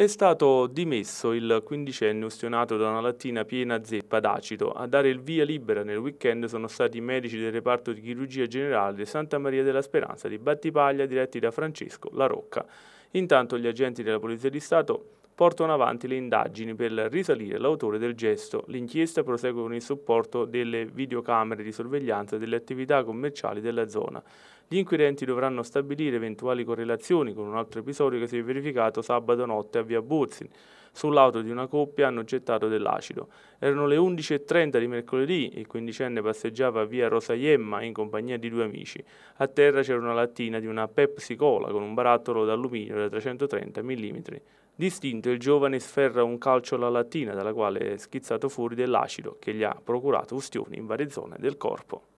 È stato dimesso il quindicenne ustionato da una lattina piena zeppa d'acido. A dare il via libera nel weekend sono stati i medici del reparto di chirurgia generale di Santa Maria della Speranza di Battipaglia diretti da Francesco La Rocca. Intanto gli agenti della Polizia di Stato portano avanti le indagini per risalire l'autore del gesto. L'inchiesta prosegue con il supporto delle videocamere di sorveglianza delle attività commerciali della zona. Gli inquirenti dovranno stabilire eventuali correlazioni con un altro episodio che si è verificato sabato notte a Via Burzin sull'auto di una coppia hanno gettato dell'acido. Erano le 11.30 di mercoledì, il quindicenne passeggiava via Rosaiemma in compagnia di due amici. A terra c'era una lattina di una Pepsi Cola con un barattolo d'alluminio da 330 mm. Distinto, il giovane sferra un calcio alla lattina dalla quale è schizzato fuori dell'acido che gli ha procurato ustioni in varie zone del corpo.